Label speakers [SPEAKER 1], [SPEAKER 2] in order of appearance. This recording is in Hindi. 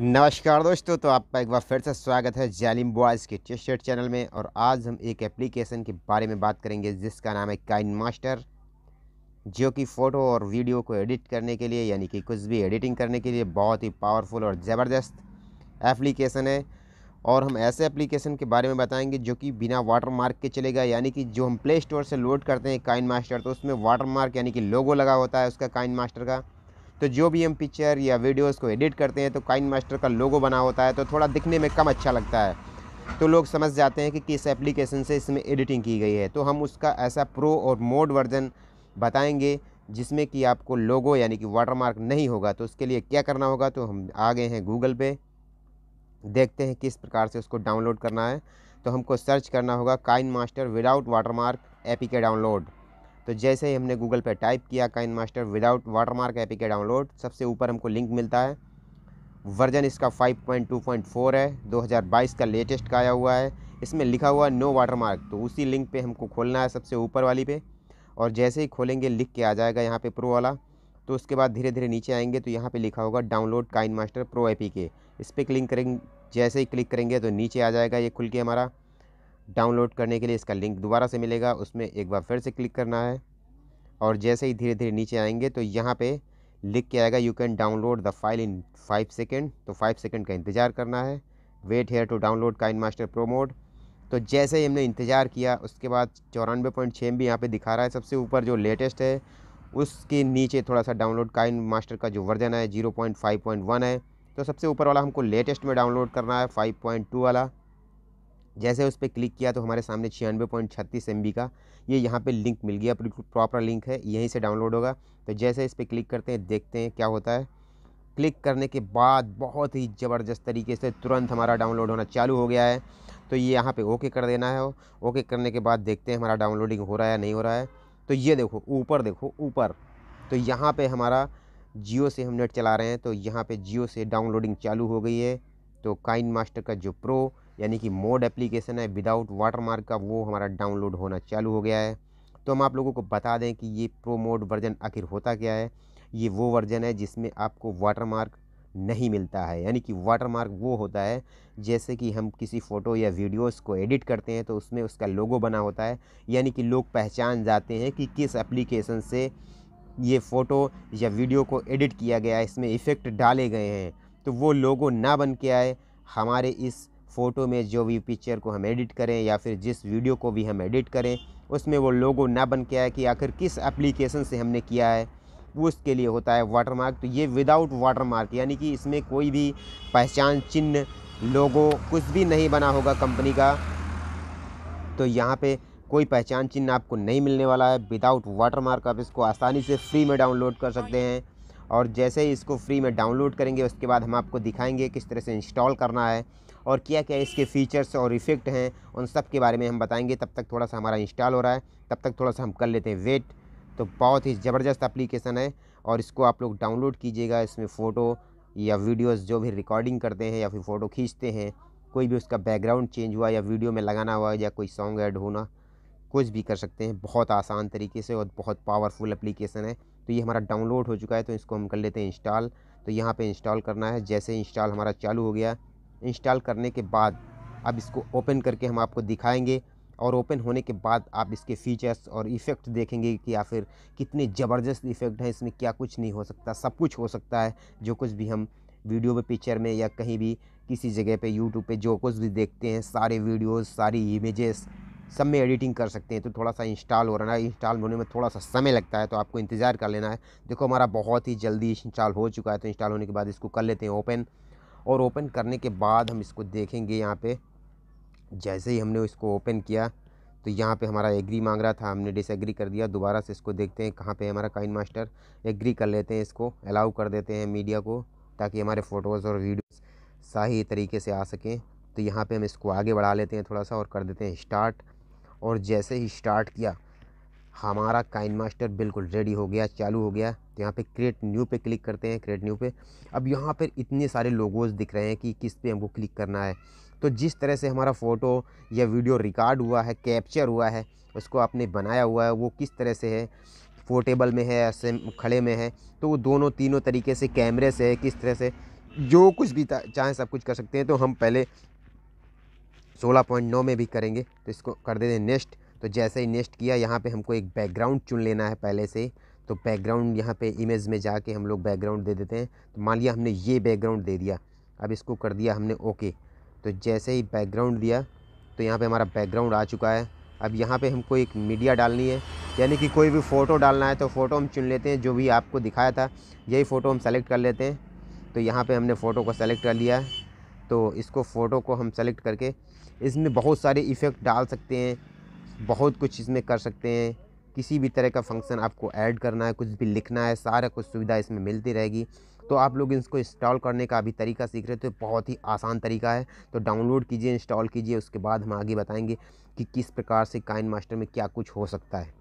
[SPEAKER 1] नमस्कार दोस्तों तो आपका एक बार फिर से स्वागत है जालिम बॉयज़ के टी चैनल में और आज हम एक एप्लीकेशन के बारे में बात करेंगे जिसका नाम है काइन मास्टर जो कि फ़ोटो और वीडियो को एडिट करने के लिए यानी कि कुछ भी एडिटिंग करने के लिए बहुत ही पावरफुल और ज़बरदस्त एप्लीकेशन है और हम ऐसे एप्लीकेशन के बारे में बताएंगे जो कि बिना वाटर मार्क के चलेगा यानी कि जो हम प्ले स्टोर से लोड करते हैं काइन मास्टर तो उसमें वाटर मार्क यानी कि लोगो लगा होता है उसका काइन मास्टर का तो जो भी हम पिक्चर या वीडियोस को एडिट करते हैं तो काइन मास्टर का लोगो बना होता है तो थोड़ा दिखने में कम अच्छा लगता है तो लोग समझ जाते हैं कि किस एप्लीकेशन से इसमें एडिटिंग की गई है तो हम उसका ऐसा प्रो और मोड वर्जन बताएंगे जिसमें कि आपको लोगो यानी कि वाटरमार्क नहीं होगा तो उसके लिए क्या करना होगा तो हम आ गए हैं गूगल पे देखते हैं किस प्रकार से उसको डाउनलोड करना है तो हमको सर्च करना होगा KineMaster without watermark APK download तो जैसे ही हमने गूगल पर टाइप किया KineMaster without watermark APK download सबसे ऊपर हमको लिंक मिलता है वर्जन इसका 5.2.4 है 2022 का लेटेस्ट का आया हुआ है इसमें लिखा हुआ नो वाटरमार्क तो उसी लिंक पे हमको खोलना है सबसे ऊपर वाली पे और जैसे ही खोलेंगे लिख के आ जाएगा यहाँ पे प्रो वाला तो उसके बाद धीरे धीरे नीचे आएंगे तो यहाँ पे लिखा होगा download KineMaster pro APK इस पर क्लिक करेंगे जैसे ही क्लिक करेंगे तो नीचे आ जाएगा ये खुल के हमारा डाउनलोड करने के लिए इसका लिंक दोबारा से मिलेगा उसमें एक बार फिर से क्लिक करना है और जैसे ही धीरे धीरे नीचे आएंगे तो यहाँ पे लिख के आएगा you can download the file in five second तो फाइव सेकेंड का इंतज़ार करना है wait here to download KineMaster pro mod तो जैसे ही हमने इंतज़ार किया उसके बाद चौरानवे पॉइंट छः एम बी यहाँ पर दिखा रहा है सबसे ऊपर जो लेटेस्ट है उसके नीचे थोड़ा सा डाउनलोड काइन मास्टर का जो वर्जन है zero point five point one है तो सबसे ऊपर वाला हमको लेटेस्ट में डाउनलोड करना है फाइव पॉइंट टू वाला जैसे उस पर क्लिक किया तो हमारे सामने छियानवे पॉइंट छत्तीस एम का ये यहाँ पे लिंक मिल गया बिल्कुल प्रॉपर लिंक है यहीं से डाउनलोड होगा तो जैसे इस पर क्लिक करते हैं देखते हैं क्या होता है क्लिक करने के बाद बहुत ही ज़बरदस्त तरीके से तुरंत हमारा डाउनलोड होना चालू हो गया है तो ये यहाँ पर ओके कर देना है ओके करने के बाद देखते हैं हमारा डाउनलोडिंग हो रहा है नहीं हो रहा है तो ये देखो ऊपर देखो ऊपर तो यहाँ पर हमारा जियो से हम नेट चला रहे हैं तो यहाँ पर जियो से डाउनलोडिंग चालू हो गई है तो काइन मास्टर का जो प्रो यानी कि मोड एप्लीकेशन है विदाउट वाटरमार्क का वो हमारा डाउनलोड होना चालू हो गया है तो हम आप लोगों को बता दें कि ये प्रो मोड वर्जन आखिर होता क्या है ये वो वर्जन है जिसमें आपको वाटरमार्क नहीं मिलता है यानी कि वाटरमार्क वो होता है जैसे कि हम किसी फ़ोटो या वीडियोस को एडिट करते हैं तो उसमें उसका लोगो बना होता है यानी कि लोग पहचान जाते हैं कि किस एप्लीकेशन से ये फ़ोटो या वीडियो को एडिट किया गया है इसमें इफ़ेक्ट डाले गए हैं तो वो लोगो ना बन के आए हमारे इस फ़ोटो में जो भी पिक्चर को हम एडिट करें या फिर जिस वीडियो को भी हम एडिट करें उसमें वो लोगो ना बन के आए कि आखिर किस एप्लीकेशन से हमने किया है वो उसके लिए होता है वाटरमार्क तो ये विदाउट वाटरमार्क यानी कि इसमें कोई भी पहचान चिन्ह लोगो कुछ भी नहीं बना होगा कंपनी का तो यहाँ पे कोई पहचान चिन्ह आपको नहीं मिलने वाला है विदाउट वाटरमार्क आप इसको आसानी से फ्री में डाउनलोड कर सकते हैं और जैसे ही इसको फ्री में डाउनलोड करेंगे उसके बाद हम आपको दिखाएंगे किस तरह से इंस्टॉल करना है और क्या क्या इसके फ़ीचर्स और इफ़ेक्ट हैं उन सब के बारे में हम बताएंगे तब तक थोड़ा सा हमारा इंस्टॉल हो रहा है तब तक थोड़ा सा हम कर लेते हैं वेट तो बहुत ही ज़बरदस्त अप्लीकेशन है और इसको आप लोग डाउनलोड कीजिएगा इसमें फ़ोटो या वीडियोस जो भी रिकॉर्डिंग करते हैं या फिर फ़ोटो खींचते हैं कोई भी उसका बैकग्राउंड चेंज हुआ या वीडियो में लगाना हुआ या कोई सॉन्ग ऐड होना कुछ भी कर सकते हैं बहुत आसान तरीके से और बहुत पावरफुल एप्लीकेशन है तो ये हमारा डाउनलोड हो चुका है तो इसको हम कर लेते हैं इंस्टॉल तो यहाँ पे इंस्टॉल करना है जैसे इंस्टॉल हमारा चालू हो गया इंस्टॉल करने के बाद अब इसको ओपन करके हम आपको दिखाएंगे और ओपन होने के बाद आप इसके फीचर्स और इफ़ेक्ट देखेंगे कि या फिर कितने ज़बरदस्त इफ़ेक्ट हैं इसमें क्या कुछ नहीं हो सकता सब कुछ हो सकता है जो कुछ भी हम वीडियो में पिक्चर में या कहीं भी किसी जगह पे यूट्यूब पे जो कुछ भी देखते हैं सारे वीडियोस सारी इमेजेस सब में एडिटिंग कर सकते हैं तो थोड़ा सा इंस्टॉल हो रहा है इंस्टॉल होने में थोड़ा सा समय लगता है तो आपको इंतज़ार कर लेना है देखो हमारा बहुत ही जल्दी इंस्टॉल हो चुका है तो इंस्टॉल होने के बाद इसको कर लेते हैं ओपन और ओपन करने के बाद हम इसको देखेंगे यहाँ पर जैसे ही हमने इसको ओपन किया तो यहाँ पे हमारा एग्री मांग रहा था हमने डिसएग्री कर दिया दोबारा से इसको देखते हैं कहाँ पे हमारा काइन मास्टर एग्री कर लेते हैं इसको अलाउ कर देते हैं मीडिया को ताकि हमारे फ़ोटोज़ और वीडियोस सही तरीके से आ सकें तो यहाँ पे हम इसको आगे बढ़ा लेते हैं थोड़ा सा और कर देते हैं स्टार्ट और जैसे ही स्टार्ट किया हमारा काइन मास्टर बिल्कुल रेडी हो गया चालू हो गया तो यहाँ पे क्रिएट न्यू पे क्लिक करते हैं क्रिएट न्यू पे अब यहाँ पर इतने सारे लोगोज दिख रहे हैं कि किस पे हमको क्लिक करना है तो जिस तरह से हमारा फ़ोटो या वीडियो रिकॉर्ड हुआ है कैप्चर हुआ है उसको आपने बनाया हुआ है वो किस तरह से है फोटेबल में है ऐसे खड़े में है तो वो दोनों तीनों तरीके से कैमरे से है किस तरह से जो कुछ भी चाहें सब कुछ कर सकते हैं तो हम पहले 16.9 में भी करेंगे तो इसको कर देते हैं नेक्स्ट तो जैसे ही नेक्स्ट किया यहाँ पे हमको एक बैकग्राउंड चुन लेना है पहले से तो बैकग्राउंड यहाँ पे इमेज में जाके हम लोग बैकग्राउंड दे देते हैं तो मान लिया हमने ये बैकग्राउंड दे दिया अब इसको कर दिया हमने ओके तो जैसे ही बैकग्राउंड दिया तो यहाँ पर हमारा बैकग्राउंड आ चुका है अब यहाँ पर हमको एक मीडिया डालनी है यानी कि कोई भी फ़ोटो डालना है तो फ़ोटो हम चुन लेते हैं जो भी आपको दिखाया था यही फ़ोटो हम सेलेक्ट कर लेते हैं तो यहाँ पर हमने फ़ोटो को सेलेक्ट कर लिया है तो इसको फ़ोटो को हम सेलेक्ट करके इसमें बहुत सारे इफ़ेक्ट डाल सकते हैं बहुत कुछ इसमें कर सकते हैं किसी भी तरह का फंक्शन आपको ऐड करना है कुछ भी लिखना है सारा कुछ सुविधा इसमें मिलती रहेगी तो आप लोग इसको इंस्टॉल करने का अभी तरीका सीख रहे हो तो बहुत ही आसान तरीका है तो डाउनलोड कीजिए इंस्टॉल कीजिए उसके बाद हम आगे बताएंगे कि किस प्रकार से काइन मास्टर में क्या कुछ हो सकता है